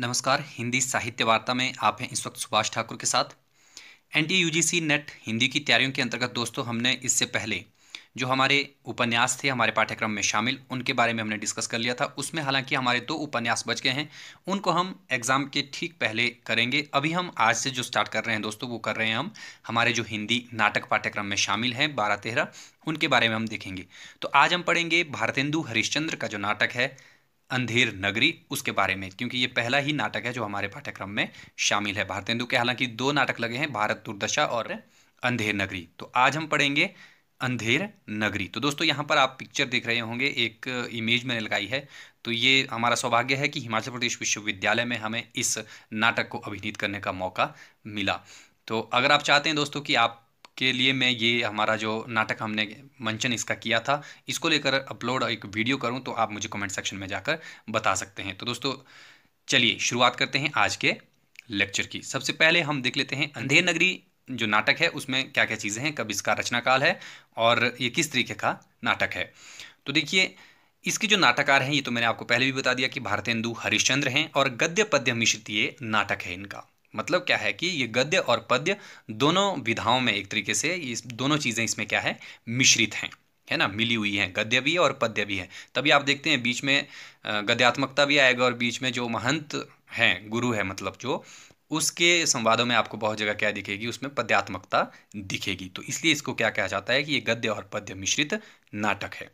नमस्कार हिंदी साहित्य वार्ता में आप हैं इस वक्त सुभाष ठाकुर के साथ एन टी नेट हिंदी की तैयारियों के अंतर्गत दोस्तों हमने इससे पहले जो हमारे उपन्यास थे हमारे पाठ्यक्रम में शामिल उनके बारे में हमने डिस्कस कर लिया था उसमें हालांकि हमारे दो उपन्यास बच गए हैं उनको हम एग्ज़ाम के ठीक पहले करेंगे अभी हम आज से जो स्टार्ट कर रहे हैं दोस्तों वो कर रहे हैं हम हमारे जो हिंदी नाटक पाठ्यक्रम में शामिल हैं बारह तेरह उनके बारे में हम देखेंगे तो आज हम पढ़ेंगे भारतेंदु हरिश्चंद्र का जो नाटक है अंधेर नगरी उसके बारे में क्योंकि ये पहला ही नाटक है जो हमारे पाठ्यक्रम में शामिल है भारतेंदु के हालांकि दो नाटक लगे हैं भारत दुर्दशा और अंधेर नगरी तो आज हम पढ़ेंगे अंधेर नगरी तो दोस्तों यहाँ पर आप पिक्चर देख रहे होंगे एक इमेज मैंने लगाई है तो ये हमारा सौभाग्य है कि हिमाचल प्रदेश विश्वविद्यालय में हमें इस नाटक को अभिनीत करने का मौका मिला तो अगर आप चाहते हैं दोस्तों कि आप के लिए मैं ये हमारा जो नाटक हमने मंचन इसका किया था इसको लेकर अपलोड एक वीडियो करूँ तो आप मुझे कमेंट सेक्शन में जाकर बता सकते हैं तो दोस्तों चलिए शुरुआत करते हैं आज के लेक्चर की सबसे पहले हम देख लेते हैं अंधेर नगरी जो नाटक है उसमें क्या क्या चीज़ें हैं कब इसका रचनाकाल है और ये किस तरीके का नाटक है तो देखिए इसके जो नाटककार हैं ये तो मैंने आपको पहले भी बता दिया कि भारतेंदु हरिश्चंद्र हैं और गद्य पद्य मिश्रित ये नाटक है इनका मतलब क्या है कि ये गद्य और पद्य दोनों विधाओं में एक तरीके से इस दोनों चीज़ें इसमें क्या है मिश्रित हैं है ना मिली हुई है गद्य भी है और पद्य भी है तभी आप देखते हैं बीच में गद्यात्मकता भी आएगा और बीच में जो महंत हैं गुरु है मतलब जो उसके संवादों में आपको बहुत जगह क्या दिखेगी उसमें पद्यात्मकता दिखेगी तो इसलिए इसको क्या कहा जाता है कि ये गद्य और पद्य मिश्रित नाटक है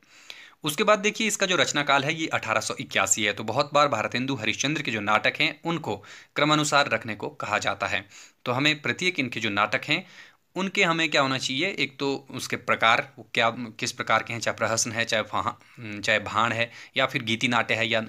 उसके बाद देखिए इसका जो रचनाकाल है ये अठारह है तो बहुत बार भारतेंदु हरिश्चंद्र के जो नाटक हैं उनको क्रमानुसार रखने को कहा जाता है तो हमें प्रत्येक इनके जो नाटक हैं उनके हमें क्या होना चाहिए एक तो उसके प्रकार क्या किस प्रकार के हैं चाहे प्रहसन है चाहे चाहे भाण है या फिर गीति नाट्य है या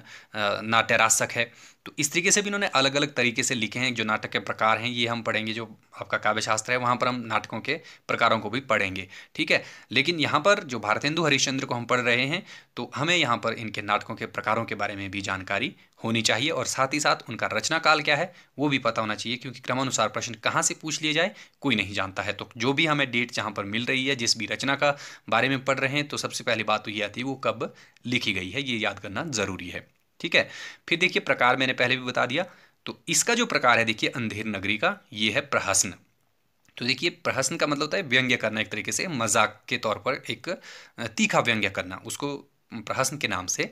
नाट्यरासक है तो इस तरीके से भी इन्होंने अलग अलग तरीके से लिखे हैं जो नाटक के प्रकार हैं ये हम पढ़ेंगे जो आपका काव्यशास्त्र है वहाँ पर हम नाटकों के प्रकारों को भी पढ़ेंगे ठीक है लेकिन यहाँ पर जो भारतेंदु हरिश्चंद्र को हम पढ़ रहे हैं तो हमें यहाँ पर इनके नाटकों के प्रकारों के बारे में भी जानकारी होनी चाहिए और साथ ही साथ उनका रचना काल क्या है वो भी पता होना चाहिए क्योंकि क्रमानुसार प्रश्न कहाँ से पूछ लिए जाए कोई नहीं जानता है तो जो भी हमें डेट जहाँ पर मिल रही है जिस भी रचना का बारे में पढ़ रहे हैं तो सबसे पहली बात तो ये आती है वो कब लिखी गई है ये याद करना ज़रूरी है ठीक है फिर देखिए प्रकार मैंने पहले भी बता दिया तो इसका जो प्रकार है देखिए अंधेर नगरी का ये है प्रहसन तो देखिए प्रहसन का मतलब होता है व्यंग्य करना एक तरीके से मजाक के तौर पर एक तीखा व्यंग्य करना उसको प्रहसन के नाम से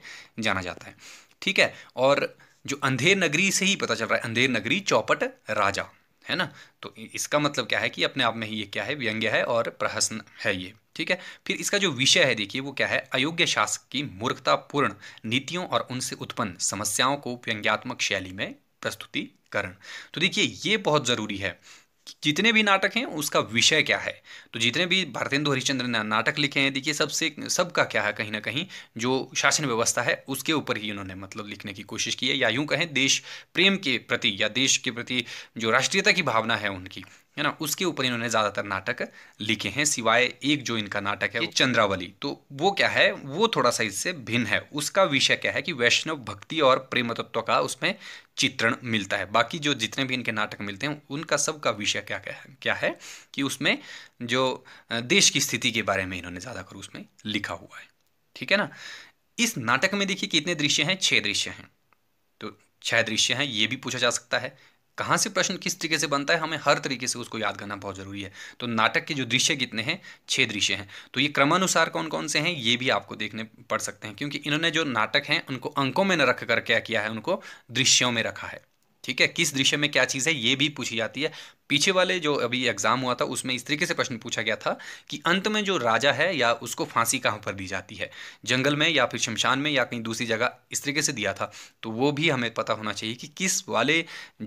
जाना जाता है ठीक है और जो अंधेर नगरी से ही पता चल रहा है अंधेर नगरी चौपट राजा है ना तो इसका मतलब क्या है कि अपने आप में ही ये क्या है व्यंग्य है और प्रहसन है ये ठीक है फिर इसका जो विषय है देखिए वो क्या है अयोग्य शासक की मूर्खतापूर्ण नीतियों और उनसे उत्पन्न समस्याओं को व्यंग्यात्मक शैली में प्रस्तुतिकरण तो देखिए ये बहुत ज़रूरी है जितने भी नाटक हैं उसका विषय क्या है तो जितने भी भारतेंदु हरिश्चंद्र ने नाटक लिखे हैं देखिए सबसे सबका क्या है कहीं ना कहीं जो शासन व्यवस्था है उसके ऊपर ही उन्होंने मतलब लिखने की कोशिश की है या यूं कहें देश प्रेम के प्रति या देश के प्रति जो राष्ट्रीयता की भावना है उनकी है ना उसके ऊपर इन्होंने ज़्यादातर नाटक लिखे हैं सिवाय एक जो इनका नाटक है चंद्रावली तो वो क्या है वो थोड़ा सा इससे भिन्न है उसका विषय क्या है कि वैष्णव भक्ति और प्रेम तत्व का उसमें चित्रण मिलता है बाकी जो जितने भी इनके नाटक मिलते हैं उनका सबका विषय क्या क्या है क्या है कि उसमें जो देश की स्थिति के बारे में इन्होंने ज़्यादातर उसमें लिखा हुआ है ठीक है ना इस नाटक में देखिए कितने दृश्य हैं छह दृश्य हैं तो छह दृश्य हैं ये भी पूछा जा सकता है कहाँ से प्रश्न किस तरीके से बनता है हमें हर तरीके से उसको याद करना बहुत ज़रूरी है तो नाटक के जो दृश्य कितने हैं छह दृश्य हैं तो ये क्रमानुसार कौन कौन से हैं ये भी आपको देखने पड़ सकते हैं क्योंकि इन्होंने जो नाटक हैं उनको अंकों में न रख कर क्या किया है उनको दृश्यों में रखा है ठीक है किस दृश्य में क्या चीज़ है ये भी पूछी जाती है पीछे वाले जो अभी एग्जाम हुआ था उसमें इस तरीके से प्रश्न पूछा गया था कि अंत में जो राजा है या उसको फांसी कहां पर दी जाती है जंगल में या फिर शमशान में या कहीं दूसरी जगह इस तरीके से दिया था तो वो भी हमें पता होना चाहिए कि किस वाले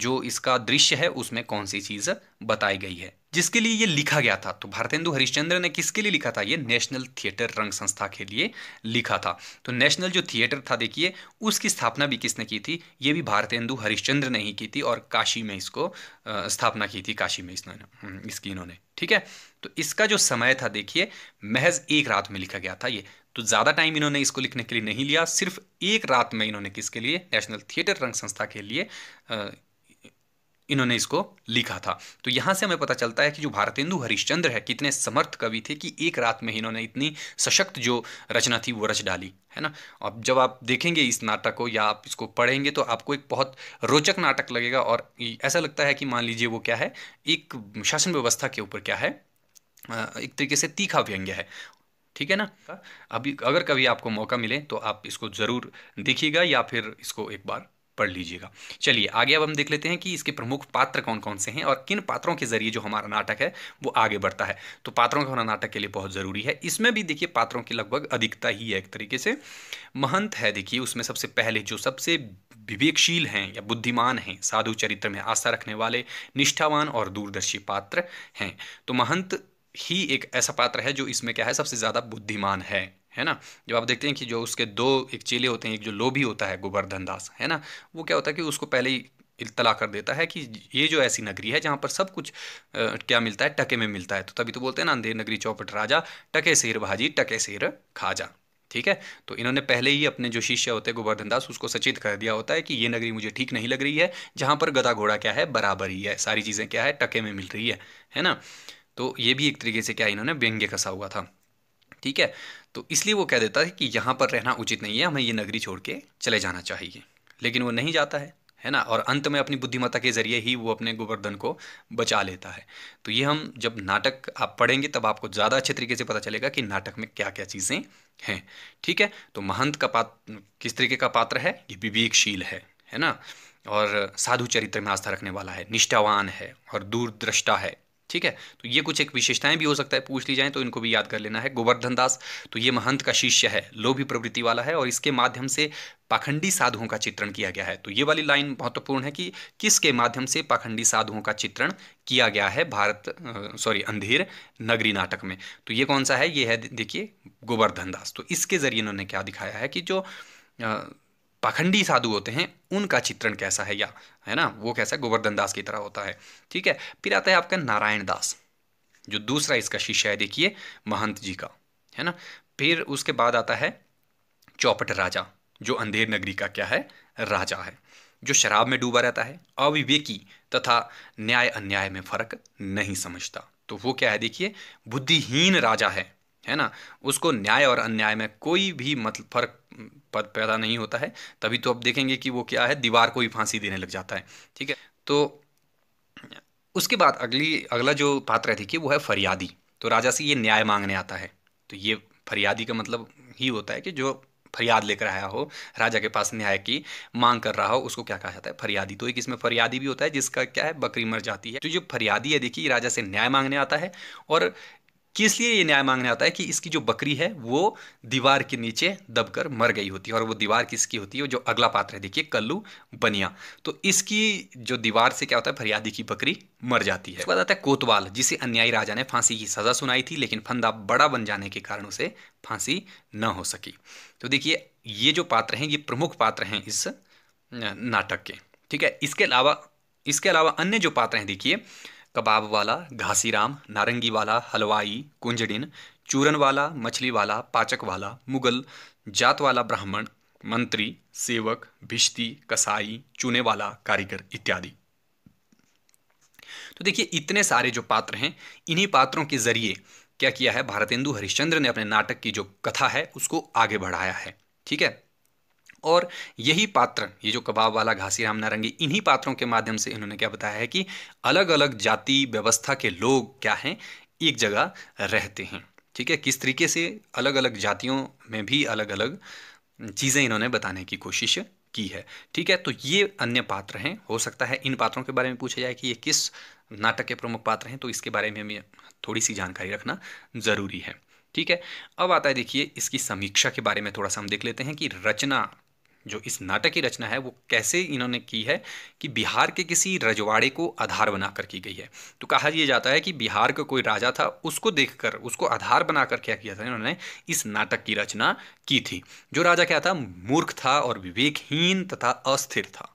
जो इसका दृश्य है उसमें कौन सी चीज़ बताई गई है जिसके लिए ये लिखा गया था तो भारतेंदु हरिश्चंद्र ने किसके लिए लिखा था ये नेशनल थिएटर रंग संस्था के लिए लिखा था तो नेशनल जो थिएटर था देखिए उसकी स्थापना भी किसने की थी ये भी भारतेंदु हरिश्चंद्र ने ही की थी और काशी में इसको स्थापना की थी काशी में इसने हम्म, इसकी इन्होंने ठीक है तो इसका जो समय था देखिए महज एक रात में लिखा गया था ये तो ज़्यादा टाइम इन्होंने इसको लिखने के लिए नहीं लिया सिर्फ एक रात में इन्होंने किसके लिए नेशनल थिएटर रंग संस्था के लिए इन्होंने इसको लिखा था तो यहाँ से हमें पता चलता है कि जो भारतेंदु हरिश्चंद्र है कितने समर्थ कवि थे कि एक रात में इन्होंने इतनी सशक्त जो रचना थी वो रच डाली है ना अब जब आप देखेंगे इस नाटक को या आप इसको पढ़ेंगे तो आपको एक बहुत रोचक नाटक लगेगा और ऐसा लगता है कि मान लीजिए वो क्या है एक शासन व्यवस्था के ऊपर क्या है एक तरीके से तीखा व्यंग्य है ठीक है ना अभी अगर कभी आपको मौका मिले तो आप इसको ज़रूर देखिएगा या फिर इसको एक बार पढ़ लीजिएगा चलिए आगे अब हम देख लेते हैं कि इसके प्रमुख पात्र कौन कौन से हैं और किन पात्रों के जरिए जो हमारा नाटक है वो आगे बढ़ता है तो पात्रों का होना नाटक के लिए बहुत ज़रूरी है इसमें भी देखिए पात्रों की लगभग अधिकता ही है एक तरीके से महंत है देखिए उसमें सबसे पहले जो सबसे विवेकशील हैं या बुद्धिमान हैं साधु चरित्र में आस्था रखने वाले निष्ठावान और दूरदर्शी पात्र हैं तो महंत ही एक ऐसा पात्र है जो इसमें क्या है सबसे ज़्यादा बुद्धिमान है है ना जब आप देखते हैं कि जो उसके दो एक चेले होते हैं एक जो लोभी होता है गोवर्धन दास है ना वो क्या होता है कि उसको पहले ही इतला कर देता है कि ये जो ऐसी नगरी है जहाँ पर सब कुछ आ, क्या मिलता है टके में मिलता है तो तभी तो बोलते हैं ना अंधेर नगरी चौपट राजा टके शेर भाजी टके शेर खाजा ठीक है तो इन्होंने पहले ही अपने जो शिष्य होते हैं गोवर्धन दास उसको सचेत कर दिया होता है कि ये नगरी मुझे ठीक नहीं लग रही है जहाँ पर गदा घोड़ा क्या है बराबर ही है सारी चीज़ें क्या है टके में मिल रही है है ना तो ये भी एक तरीके से क्या इन्होंने व्यंग्य कसा हुआ था ठीक है तो इसलिए वो कह देता है कि यहाँ पर रहना उचित नहीं है हमें ये नगरी छोड़ के चले जाना चाहिए लेकिन वो नहीं जाता है है ना और अंत में अपनी बुद्धिमत्ता के जरिए ही वो अपने गोवर्धन को बचा लेता है तो ये हम जब नाटक आप पढ़ेंगे तब आपको ज़्यादा अच्छे तरीके से पता चलेगा कि नाटक में क्या क्या चीज़ें हैं ठीक है तो महंत का पात्र किस तरीके का पात्र है ये विवेकशील है है ना और साधु चरित्र में आस्था रखने वाला है निष्ठावान है और दूरदृष्टा है ठीक है तो ये कुछ एक विशेषताएं भी हो सकता है पूछ ली जाए तो इनको भी याद कर लेना है गोवर्धन दास तो ये महंत का शिष्य है लोभी प्रवृत्ति वाला है और इसके माध्यम से पाखंडी साधुओं का चित्रण किया गया है तो ये वाली लाइन महत्वपूर्ण है कि किसके माध्यम से पाखंडी साधुओं का चित्रण किया गया है भारत सॉरी अंधेर नगरी नाटक में तो ये कौन सा है ये है देखिए गोवर्धन दास तो इसके जरिए इन्होंने क्या दिखाया है कि जो आ, पाखंडी साधु होते हैं उनका चित्रण कैसा है या है ना वो कैसा गोवर्धन दास की तरह होता है ठीक है फिर आता है आपका नारायण दास जो दूसरा इसका शिष्य है देखिए महंत जी का है ना फिर उसके बाद आता है चौपट राजा जो अंधेर नगरी का क्या है राजा है जो शराब में डूबा रहता है अविवेकी तथा न्याय अन्याय में फर्क नहीं समझता तो वो क्या है देखिए बुद्धिहीन राजा है है ना उसको न्याय और अन्याय में कोई भी मतलब फर्क पैदा नहीं होता है तभी तो आप देखेंगे कि वो क्या है दीवार को भी फांसी देने लग जाता है ठीक है तो उसके बाद अगली अगला जो पात्र देखिए वो है फरियादी तो राजा से ये न्याय मांगने आता है तो ये फरियादी का मतलब ही होता है कि जो फरियाद लेकर आया हो राजा के पास न्याय की मांग कर रहा हो उसको क्या कहा जाता है फरियादी तो एक इसमें फरियादी भी होता है जिसका क्या है बकरी मर जाती है तो जो फरियादी है देखिए राजा से न्याय मांगने आता है और किस लिए ये न्याय मांगने आता है कि इसकी जो बकरी है वो दीवार के नीचे दबकर मर गई होती है और वो दीवार किसकी होती है जो अगला पात्र है देखिए कल्लू बनिया तो इसकी जो दीवार से क्या होता है फरियादी की बकरी मर जाती है उसके आता है कोतवाल जिसे अन्यायी राजा ने फांसी की सजा सुनाई थी लेकिन फंदा बड़ा बन जाने के कारण उसे फांसी न हो सकी तो देखिए ये जो पात्र हैं ये प्रमुख पात्र हैं इस नाटक के ठीक है इसके अलावा इसके अलावा अन्य जो पात्र हैं देखिए कबाब वाला घासीराम नारंगी वाला हलवाई कुंजड़िन चूरन वाला मछली वाला पाचक वाला मुगल जात वाला ब्राह्मण मंत्री सेवक भिश्ती कसाई चूने वाला कारीगर इत्यादि तो देखिए इतने सारे जो पात्र हैं इन्हीं पात्रों के जरिए क्या किया है भारतेंदु हरिश्चंद्र ने अपने नाटक की जो कथा है उसको आगे बढ़ाया है ठीक है और यही पात्र ये जो कबाब वाला घासी राम नारंगी इन्हीं पात्रों के माध्यम से इन्होंने क्या बताया है कि अलग अलग जाति व्यवस्था के लोग क्या हैं एक जगह रहते हैं ठीक है किस तरीके से अलग अलग जातियों में भी अलग अलग चीज़ें इन्होंने बताने की कोशिश की है ठीक है तो ये अन्य पात्र हैं हो सकता है इन पात्रों के बारे में पूछा जाए कि ये किस नाटक के प्रमुख पात्र हैं तो इसके बारे में हमें थोड़ी सी जानकारी रखना ज़रूरी है ठीक है अब आता है देखिए इसकी समीक्षा के बारे में थोड़ा सा हम देख लेते हैं कि रचना जो इस नाटक की रचना है वो कैसे इन्होंने की है कि बिहार के किसी रजवाड़े को आधार बनाकर की गई है तो कहा यह जाता है कि बिहार का कोई राजा था उसको देखकर उसको आधार बनाकर क्या किया था इन्होंने इस नाटक की रचना की थी जो राजा क्या था मूर्ख था और विवेकहीन तथा अस्थिर था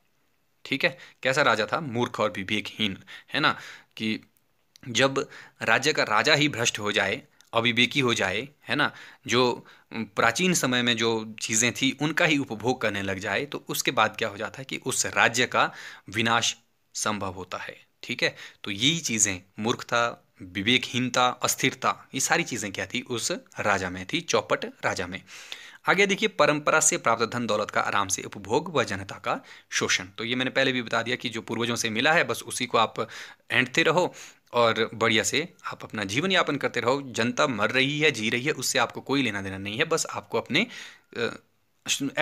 ठीक है कैसा राजा था मूर्ख और विवेकहीन है ना कि जब राज्य का राजा ही भ्रष्ट हो जाए अविवेकी हो जाए है ना जो प्राचीन समय में जो चीज़ें थी उनका ही उपभोग करने लग जाए तो उसके बाद क्या हो जाता है कि उस राज्य का विनाश संभव होता है ठीक है तो यही चीज़ें मूर्खता विवेकहीनता अस्थिरता ये सारी चीज़ें क्या थी उस राजा में थी चौपट राजा में आगे देखिए परंपरा से प्राप्त धन दौलत का आराम से उपभोग व जनता का शोषण तो ये मैंने पहले भी बता दिया कि जो पूर्वजों से मिला है बस उसी को आप एंटते रहो और बढ़िया से आप अपना जीवन यापन करते रहो जनता मर रही है जी रही है उससे आपको कोई लेना देना नहीं है बस आपको अपने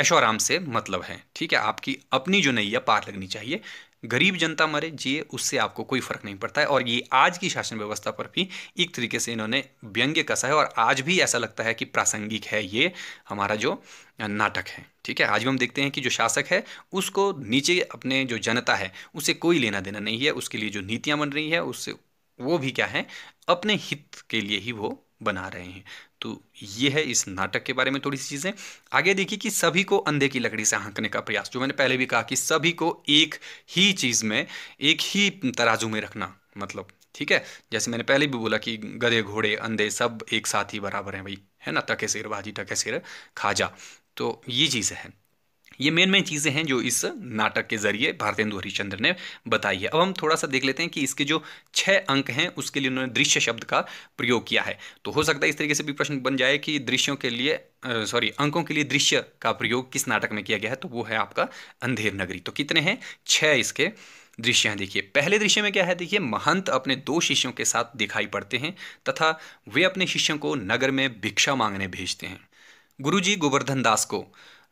ऐशो आराम से मतलब है ठीक है आपकी अपनी जो नैया पार लगनी चाहिए गरीब जनता मरे जिए उससे आपको कोई फ़र्क नहीं पड़ता है और ये आज की शासन व्यवस्था पर भी एक तरीके से इन्होंने व्यंग्य कसा है और आज भी ऐसा लगता है कि प्रासंगिक है ये हमारा जो नाटक है ठीक है आज भी हम देखते हैं कि जो शासक है उसको नीचे अपने जो जनता है उसे कोई लेना देना नहीं है उसके लिए जो नीतियाँ बन रही है उससे वो भी क्या है अपने हित के लिए ही वो बना रहे हैं तो ये है इस नाटक के बारे में थोड़ी सी चीज़ें आगे देखिए कि सभी को अंधे की लकड़ी से हाँकने का प्रयास जो मैंने पहले भी कहा कि सभी को एक ही चीज़ में एक ही तराजू में रखना मतलब ठीक है जैसे मैंने पहले भी बोला कि गधे घोड़े अंधे सब एक साथ ही बराबर हैं भाई है ना टके सिर बाजी टके सिर खाजा तो ये चीज़ है ये मेन मेन चीज़ें हैं जो इस नाटक के जरिए भारतेंदु हरिश्चंद्र ने बताई है अब हम थोड़ा सा देख लेते हैं कि इसके जो छः अंक हैं उसके लिए उन्होंने दृश्य शब्द का प्रयोग किया है तो हो सकता है इस तरीके से भी प्रश्न बन जाए कि दृश्यों के लिए सॉरी अंकों के लिए दृश्य का प्रयोग किस नाटक में किया गया है तो वो है आपका अंधेर नगरी तो कितने हैं छः इसके दृश्य हैं देखिए पहले दृश्य में क्या है देखिए महंत अपने दो शिष्यों के साथ दिखाई पड़ते हैं तथा वे अपने शिष्यों को नगर में भिक्षा मांगने भेजते हैं गुरुजी गोवर्धन दास को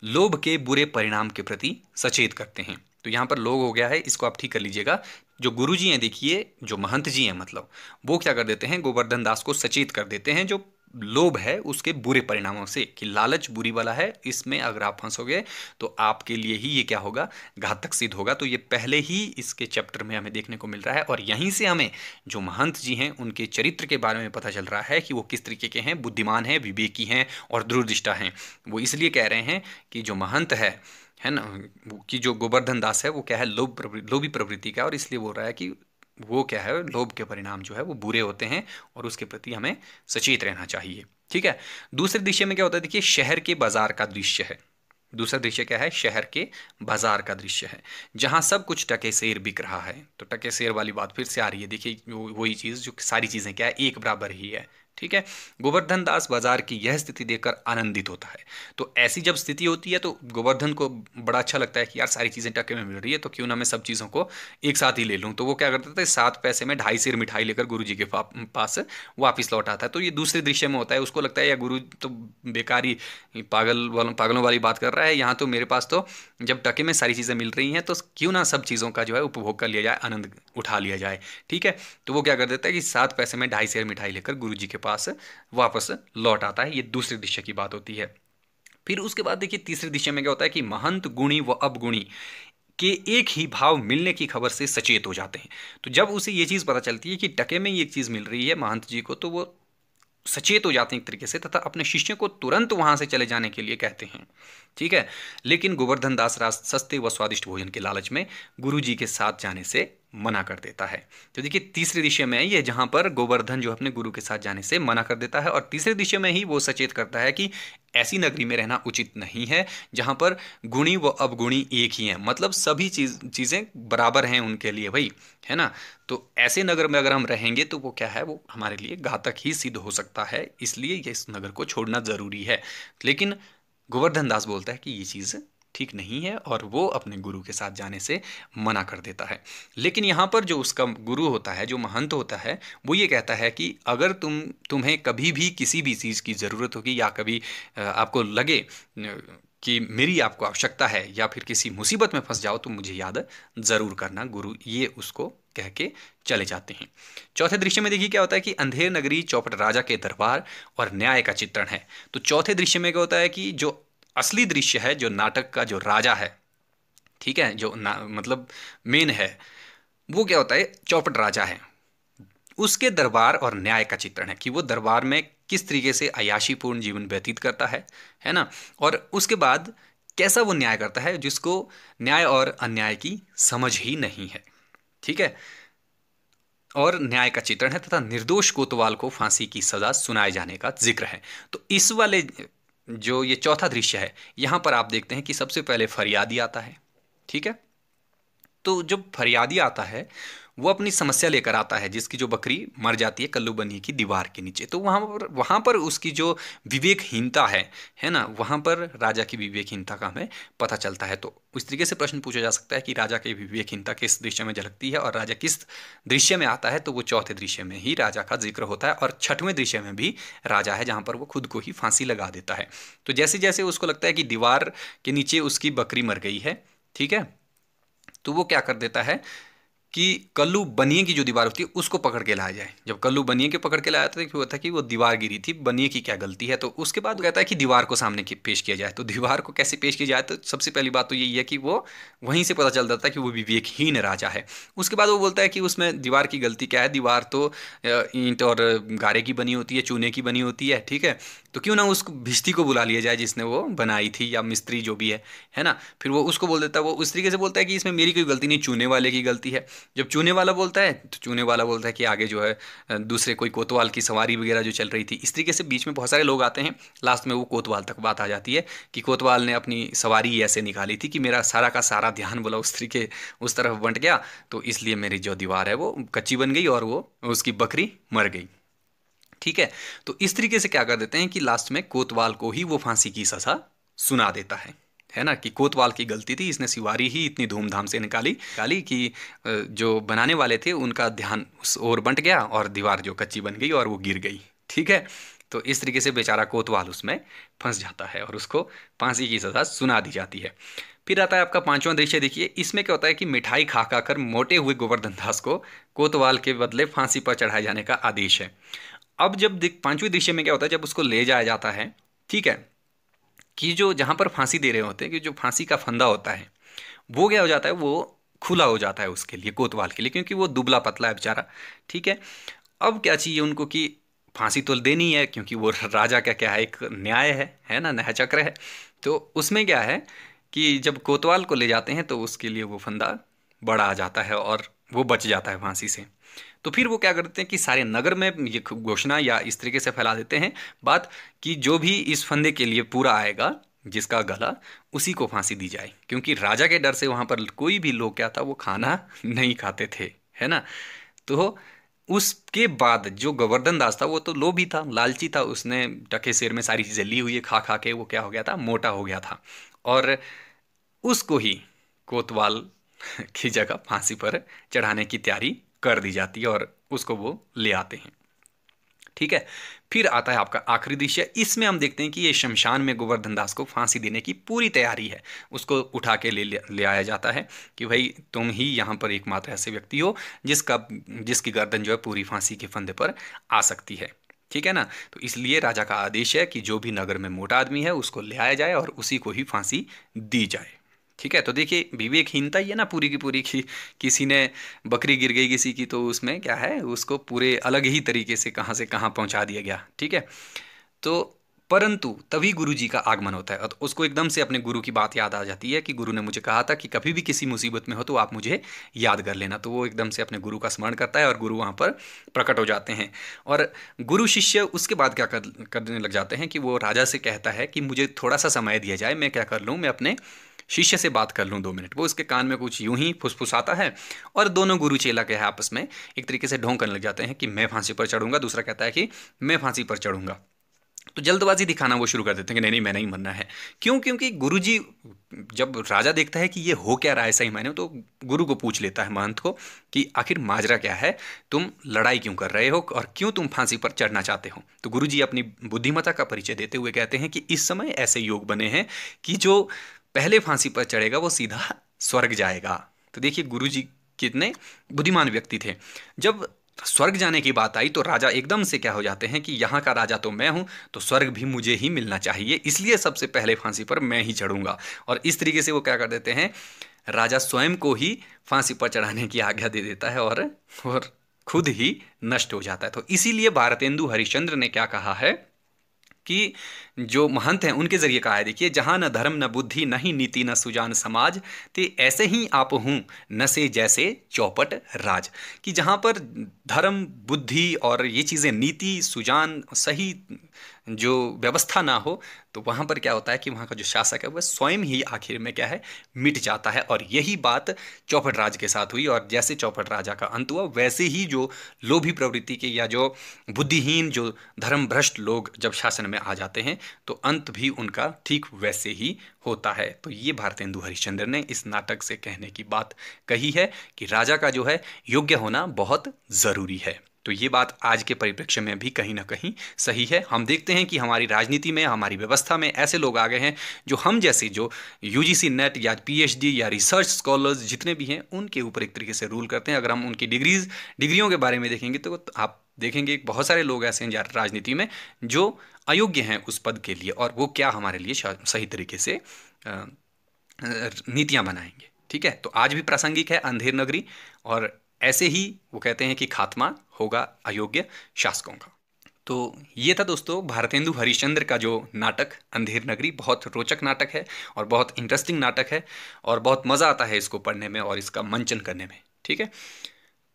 लोभ के बुरे परिणाम के प्रति सचेत करते हैं तो यहाँ पर लोग हो गया है इसको आप ठीक कर लीजिएगा जो गुरु जी हैं देखिए जो महंत जी हैं मतलब वो क्या कर देते हैं गोवर्धन दास को सचेत कर देते हैं जो लोभ है उसके बुरे परिणामों से कि लालच बुरी वाला है इसमें अगर आप फंसोगे तो आपके लिए ही ये क्या होगा घातक सिद्ध होगा तो ये पहले ही इसके चैप्टर में हमें देखने को मिल रहा है और यहीं से हमें जो महंत जी हैं उनके चरित्र के बारे में पता चल रहा है कि वो किस तरीके के हैं बुद्धिमान हैं विवेकी हैं और दूरदृष्टा हैं वो इसलिए कह रहे हैं कि जो महंत है है ना कि जो गोवर्धन दास है वो क्या है लोभ लोभी प्रवृत्ति का और इसलिए बोल रहा है कि वो क्या है लोभ के परिणाम जो है वो बुरे होते हैं और उसके प्रति हमें सचेत रहना चाहिए ठीक है दूसरे दृश्य में क्या होता है देखिए शहर के बाजार का दृश्य है दूसरा दृश्य क्या है शहर के बाजार का दृश्य है जहाँ सब कुछ टके शेर बिक रहा है तो टके शेर वाली बात फिर से आ रही है देखिए वही चीज़ जो सारी चीज़ें क्या है एक बराबर ही है ठीक है गोवर्धन दास बाजार की यह स्थिति देखकर आनंदित होता है तो ऐसी जब स्थिति होती है तो गोवर्धन को बड़ा अच्छा लगता है कि यार सारी चीज़ें टके में मिल रही है तो क्यों ना मैं सब चीज़ों को एक साथ ही ले लूँ तो वो क्या करता था सात पैसे में ढाई सिर मिठाई लेकर गुरु जी के पास वापस लौट आता है तो ये दूसरे दृश्य में होता है उसको लगता है या गुरु तो बेकारी पागल वालों पागलों वाली बात कर रहा है यहाँ तो मेरे पास तो जब टके में सारी चीज़ें मिल रही हैं तो क्यों ना सब चीज़ों का जो है उपभोग कर लिया जाए आनंद उठा लिया जाए ठीक है तो वो क्या कर देता है कि सात पैसे में ढाई शेर मिठाई लेकर गुरु जी के पास पास वापस लौट आता है ये दूसरी दिशा की बात होती है फिर उसके बाद देखिए तीसरी दिशा में क्या होता है कि महंत गुणी व अवगुणी के एक ही भाव मिलने की खबर से सचेत हो जाते हैं तो जब उसे ये चीज़ पता चलती है कि टके में ये चीज़ मिल रही है महंत जी को तो वो सचेत हो जाते हैं एक तरीके से तथा अपने शिष्य को तुरंत वहां से चले जाने के लिए कहते हैं ठीक है लेकिन गोवर्धन दास राज सस्ते व स्वादिष्ट भोजन के लालच में गुरु जी के साथ जाने से मना कर देता है तो देखिए तीसरे दिशा में ये जहाँ पर गोवर्धन जो अपने गुरु के साथ जाने से मना कर देता है और तीसरे दिशा में ही वो सचेत करता है कि ऐसी नगरी में रहना उचित नहीं है जहाँ पर गुणी व अवगुणी एक ही हैं मतलब सभी चीज चीज़ें बराबर हैं उनके लिए भाई है ना तो ऐसे नगर में अगर हम रहेंगे तो वो क्या है वो हमारे लिए घातक ही सिद्ध हो सकता है इसलिए इस नगर को छोड़ना ज़रूरी है लेकिन गोवर्धन दास बोलता है कि ये चीज़ ठीक नहीं है और वो अपने गुरु के साथ जाने से मना कर देता है लेकिन यहाँ पर जो उसका गुरु होता है जो महंत होता है वो ये कहता है कि अगर तुम तुम्हें कभी भी किसी भी चीज़ की ज़रूरत होगी या कभी आपको लगे कि मेरी आपको आवश्यकता है या फिर किसी मुसीबत में फंस जाओ तो मुझे याद ज़रूर करना गुरु ये उसको कह के चले जाते हैं चौथे दृश्य में देखिए क्या होता है कि अंधेर नगरी चौपट राजा के दरबार और न्याय का चित्रण है तो चौथे दृश्य में क्या होता है कि जो असली दृश्य है जो नाटक का जो राजा है ठीक है जो ना मतलब मेन है वो क्या होता है चौपट राजा है उसके दरबार और न्याय का चित्रण है कि वो दरबार में किस तरीके से अयाशीपूर्ण जीवन व्यतीत करता है है ना और उसके बाद कैसा वो न्याय करता है जिसको न्याय और अन्याय की समझ ही नहीं है ठीक है और न्याय का चित्रण है तथा निर्दोष कोतवाल को फांसी की सजा सुनाए जाने का जिक्र है तो इस वाले जो ये चौथा दृश्य है यहाँ पर आप देखते हैं कि सबसे पहले फरियादी आता है ठीक है तो जब फरियादी आता है वो अपनी समस्या लेकर आता है जिसकी जो बकरी मर जाती है कल्लू बनी की दीवार के नीचे तो वहाँ पर वहाँ पर उसकी जो विवेकहीनता है है ना वहाँ पर राजा की विवेकहीनता का हमें पता चलता है तो उस तरीके से प्रश्न पूछा जा सकता है कि राजा की विवेकहीनता किस दृश्य में झलकती है और राजा किस दृश्य में आता है तो वो चौथे दृश्य में ही राजा का जिक्र होता है और छठवें दृश्य में भी राजा है जहाँ पर वो खुद को ही फांसी लगा देता है तो जैसे जैसे उसको लगता है कि दीवार के नीचे उसकी बकरी मर गई है ठीक है तो वो क्या कर देता है कि कल्लू बनिए की जो दीवार होती है उसको पकड़ के लाया जाए जब कल्लू बनिए के पकड़ के लाया तो था क्यों होता है कि वो दीवार गिरी थी बनिए की क्या गलती है तो उसके बाद कहता है कि दीवार को सामने की पेश किया जाए तो दीवार को कैसे पेश किया जाए तो सबसे पहली बात तो यही है कि वो वहीं से पता चल जाता है कि वो विवेकहीन राजा है उसके बाद वो बोलता है कि उसमें दीवार की गलती क्या है दीवार तो ईंट और गारे की बनी होती है चूने की बनी होती है ठीक है तो क्यों ना उस भिश्ती को बुला लिया जाए जिसने वो बनाई थी या मिस्त्री जो भी है है ना फिर वो उसको बोल देता है वो उस तरीके से बोलता है कि इसमें मेरी कोई गलती नहीं चूने वाले की गलती है जब चूने वाला बोलता है तो चूने वाला बोलता है कि आगे जो है दूसरे कोई कोतवाल की सवारी वगैरह जो चल रही थी इस तरीके से बीच में बहुत सारे लोग आते हैं लास्ट में वो कोतवाल तक बात आ जाती है कि कोतवाल ने अपनी सवारी ऐसे निकाली थी कि मेरा सारा का सारा ध्यान बोला उस तरीके उस तरफ बंट गया तो इसलिए मेरी जो दीवार है वो कच्ची बन गई और वो उसकी बकरी मर गई ठीक है तो इस तरीके से क्या कर देते हैं कि लास्ट में कोतवाल को ही वो फांसी की सजा सुना देता है है ना कि कोतवाल की गलती थी इसने सिवारी ही इतनी धूमधाम से निकाली निकाली कि जो बनाने वाले थे उनका ध्यान उस ओर बंट गया और दीवार जो कच्ची बन गई और वो गिर गई ठीक है तो इस तरीके से बेचारा कोतवाल उसमें फंस जाता है और उसको फांसी की सज़ा सुना दी जाती है फिर आता है आपका पांचवा दृश्य देखिए इसमें क्या होता है कि मिठाई खा खा कर मोटे हुए गोवर्धन दास को कोतवाल के बदले फांसी पर चढ़ाए जाने का आदेश है अब जब पांचवें दृश्य में क्या होता है जब उसको ले जाया जाता है ठीक है कि जो जहाँ पर फांसी दे रहे होते हैं कि जो फांसी का फंदा होता है वो क्या हो जाता है वो खुला हो जाता है उसके लिए कोतवाल के लिए क्योंकि वो दुबला पतला है बेचारा ठीक है अब क्या चाहिए उनको कि फांसी तो देनी है क्योंकि वो राजा का क्या है एक न्याय है है ना न्याय चक्र है तो उसमें क्या है कि जब कोतवाल को ले जाते हैं तो उसके लिए वो फंदा बड़ा आ जाता है और वो बच जाता है फांसी से तो फिर वो क्या करते हैं कि सारे नगर में ये घोषणा या इस तरीके से फैला देते हैं बात कि जो भी इस फंदे के लिए पूरा आएगा जिसका गला उसी को फांसी दी जाए क्योंकि राजा के डर से वहाँ पर कोई भी लोग क्या था वो खाना नहीं खाते थे है ना तो उसके बाद जो गोवर्धन दास था वो तो लोभी था लालची था उसने टके शेर में सारी चीज़ें ली हुई है खा खा के वो क्या हो गया था मोटा हो गया था और उसको ही कोतवाल की जगह फांसी पर चढ़ाने की तैयारी कर दी जाती है और उसको वो ले आते हैं ठीक है फिर आता है आपका आखिरी दृश्य इसमें हम देखते हैं कि ये शमशान में गोवर्धन दास को फांसी देने की पूरी तैयारी है उसको उठा के ले ले आया जाता है कि भाई तुम ही यहाँ पर एकमात्र ऐसे व्यक्ति हो जिसका जिसकी गर्दन जो है पूरी फांसी के फंदे पर आ सकती है ठीक है ना तो इसलिए राजा का आदेश है कि जो भी नगर में मोटा आदमी है उसको ले आया जाए और उसी को ही फांसी दी जाए ठीक है तो देखिए विवेकहीनता ही है ना पूरी की पूरी की किसी ने बकरी गिर गई किसी की तो उसमें क्या है उसको पूरे अलग ही तरीके से कहाँ से कहाँ पहुँचा दिया गया ठीक है तो परंतु तभी गुरु जी का आगमन होता है तो उसको एकदम से अपने गुरु की बात याद आ जाती है कि गुरु ने मुझे कहा था कि कभी भी किसी मुसीबत में हो तो आप मुझे याद कर लेना तो वो एकदम से अपने गुरु का स्मरण करता है और गुरु वहाँ पर प्रकट हो जाते हैं और गुरु शिष्य उसके बाद क्या कर, करने लग जाते हैं कि वो राजा से कहता है कि मुझे थोड़ा सा समय दिया जाए मैं क्या कर लूँ मैं अपने शिष्य से बात कर लूँ दो मिनट वो उसके कान में कुछ यूं ही फुसफुसाता है और दोनों गुरु चेला के हैं आपस में एक तरीके से ढोंग करने लग जाते हैं कि मैं फांसी पर चढ़ूंगा दूसरा कहता है कि मैं फांसी पर चढ़ूंगा तो जल्दबाजी दिखाना वो शुरू कर देते हैं कि नहीं नहीं मैं नहीं मरना है क्यों क्योंकि गुरुजी जब राजा देखता है कि ये हो क्या रहा है सही मायने तो गुरु को पूछ लेता है महंत को कि आखिर माजरा क्या है तुम लड़ाई क्यों कर रहे हो और क्यों तुम फांसी पर चढ़ना चाहते हो तो जी अपनी बुद्धिमता का परिचय देते हुए कहते हैं कि इस समय ऐसे योग बने हैं कि जो पहले फांसी पर चढ़ेगा वो सीधा स्वर्ग जाएगा तो देखिए गुरु जी कितने बुद्धिमान व्यक्ति थे जब स्वर्ग जाने की बात आई तो राजा एकदम से क्या हो जाते हैं कि यहाँ का राजा तो मैं हूँ तो स्वर्ग भी मुझे ही मिलना चाहिए इसलिए सबसे पहले फांसी पर मैं ही चढ़ूँगा और इस तरीके से वो क्या कर देते हैं राजा स्वयं को ही फांसी पर चढ़ाने की आज्ञा दे देता है और और खुद ही नष्ट हो जाता है तो इसीलिए भारतेंदु हरिश्चंद्र ने क्या कहा है कि जो महंत हैं उनके ज़रिए कहा है देखिए जहाँ न धर्म न बुद्धि न ही नीति न सुजान समाज ते ऐसे ही आप हूँ न से जैसे चौपट राज कि जहाँ पर धर्म बुद्धि और ये चीज़ें नीति सुजान सही जो व्यवस्था ना हो तो वहाँ पर क्या होता है कि वहाँ का जो शासक है वह स्वयं ही आखिर में क्या है मिट जाता है और यही बात चौपट राज के साथ हुई और जैसे चौपट राजा का अंत हुआ वैसे ही जो लोभी प्रवृत्ति के या जो बुद्धिहीन जो धर्म भ्रष्ट लोग जब शासन में आ जाते हैं तो अंत भी उनका ठीक वैसे ही होता है तो ये भारतेंदु हरिश्चंद्र ने इस नाटक से कहने की बात कही है कि राजा का जो है योग्य होना बहुत ज़रूरी है तो ये बात आज के परिप्रेक्ष्य में भी कहीं ना कहीं सही है हम देखते हैं कि हमारी राजनीति में हमारी व्यवस्था में ऐसे लोग आ गए हैं जो हम जैसे जो यू नेट या पी या रिसर्च स्कॉलर्स जितने भी हैं उनके ऊपर एक तरीके से रूल करते हैं अगर हम उनकी डिग्रीज डिग्रियों के बारे में देखेंगे तो आप देखेंगे बहुत सारे लोग ऐसे हैं राजनीति में जो अयोग्य हैं उस पद के लिए और वो क्या हमारे लिए सही तरीके से नीतियाँ बनाएंगे ठीक है तो आज भी प्रासंगिक है अंधेर नगरी और ऐसे ही वो कहते हैं कि खात्मा होगा अयोग्य शासकों का तो ये था दोस्तों भारतेंदु हरिश्चंद्र का जो नाटक अंधेर नगरी बहुत रोचक नाटक है और बहुत इंटरेस्टिंग नाटक है और बहुत मज़ा आता है इसको पढ़ने में और इसका मंचन करने में ठीक है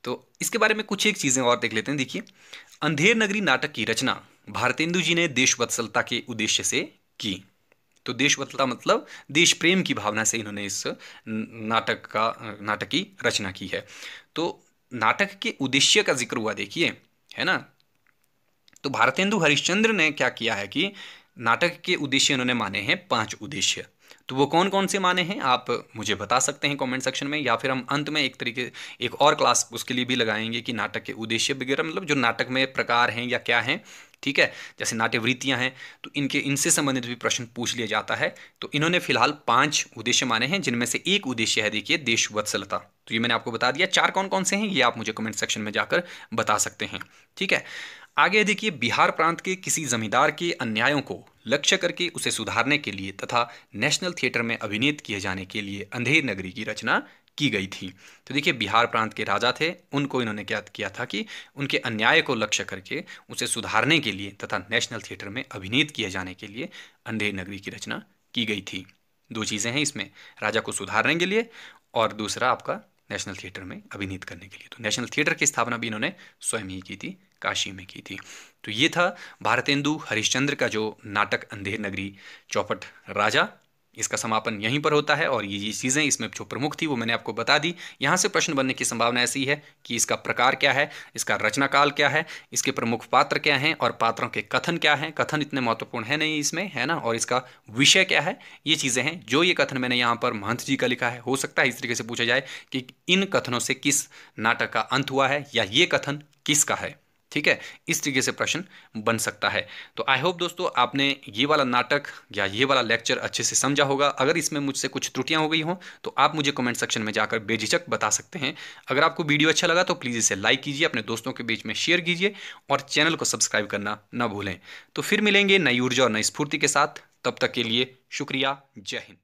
तो इसके बारे में कुछ एक चीज़ें और देख लेते हैं देखिए अंधेर नगरी नाटक की रचना भारतेंदु जी ने देशवत्सलता के उद्देश्य से की तो देशवत्सलता मतलब देश प्रेम की भावना से इन्होंने इस नाटक का नाटक की रचना की है तो नाटक के उद्देश्य का जिक्र हुआ देखिए है ना तो भारतेंदु हरिश्चंद्र ने क्या किया है कि नाटक के उद्देश्य उन्होंने माने हैं पांच उद्देश्य तो वो कौन कौन से माने हैं आप मुझे बता सकते हैं कमेंट सेक्शन में या फिर हम अंत में एक तरीके एक और क्लास उसके लिए भी लगाएंगे कि नाटक के उद्देश्य वगैरह मतलब जो नाटक में प्रकार हैं या क्या हैं ठीक है जैसे नाट्यवृत्तियाँ हैं तो इनके इनसे संबंधित भी प्रश्न पूछ लिया जाता है तो इन्होंने फिलहाल पांच उद्देश्य माने हैं जिनमें से एक उद्देश्य है देखिए देश वत्सलता तो ये मैंने आपको बता दिया चार कौन कौन से हैं ये आप मुझे कमेंट सेक्शन में जाकर बता सकते हैं ठीक है आगे देखिए बिहार प्रांत के किसी जमींदार के अन्यायों को लक्ष्य करके उसे सुधारने के लिए तथा नेशनल थिएटर में अभिनीत किए जाने के लिए अंधेर नगरी की रचना की गई थी तो देखिए बिहार प्रांत के राजा थे उनको इन्होंने क्या किया था कि उनके अन्याय को लक्ष्य करके उसे सुधारने के लिए तथा नेशनल थिएटर में अभिनीत किए जाने के लिए अंधेर नगरी की रचना की गई थी दो चीज़ें हैं इसमें राजा को सुधारने के लिए और दूसरा आपका नेशनल थिएटर में अभिनीत करने के लिए तो नेशनल थिएटर की स्थापना भी इन्होंने स्वयं ही की थी काशी में की थी तो ये था भारतेंदु हरिश्चंद्र का जो नाटक अंधेर नगरी चौपट राजा इसका समापन यहीं पर होता है और ये ये चीज़ें इसमें जो प्रमुख थी वो मैंने आपको बता दी यहाँ से प्रश्न बनने की संभावना ऐसी है कि इसका प्रकार क्या है इसका रचनाकाल क्या है इसके प्रमुख पात्र क्या हैं और पात्रों के कथन क्या हैं कथन इतने महत्वपूर्ण है नहीं इसमें है ना और इसका विषय क्या है ये चीज़ें हैं जो ये कथन मैंने यहाँ पर महंत जी का लिखा है हो सकता है इस तरीके से पूछा जाए कि इन कथनों से किस नाटक का अंत हुआ है या ये कथन किसका है ठीक है इस तरीके से प्रश्न बन सकता है तो आई होप दोस्तों आपने ये वाला नाटक या ये वाला लेक्चर अच्छे से समझा होगा अगर इसमें मुझसे कुछ त्रुटियां हो गई हों तो आप मुझे कमेंट सेक्शन में जाकर बेझिझक बता सकते हैं अगर आपको वीडियो अच्छा लगा तो प्लीज़ इसे लाइक कीजिए अपने दोस्तों के बीच में शेयर कीजिए और चैनल को सब्सक्राइब करना ना भूलें तो फिर मिलेंगे नई ऊर्जा और नई स्फूर्ति के साथ तब तक के लिए शुक्रिया जय हिंद